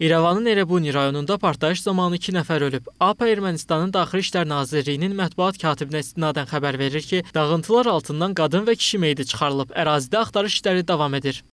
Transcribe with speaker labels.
Speaker 1: İrəvanın Erebuni rayonunda partlayış zamanı 2 nəfər ölüb. APA Ermənistanın Daxili İşlər Nazirliyinin mətbuat katibinə istinadən xəbər verir ki, dağıntılar altından qadın və kişi meyidi çıxarılıb. Ərazidə axtarış işləri davam edir.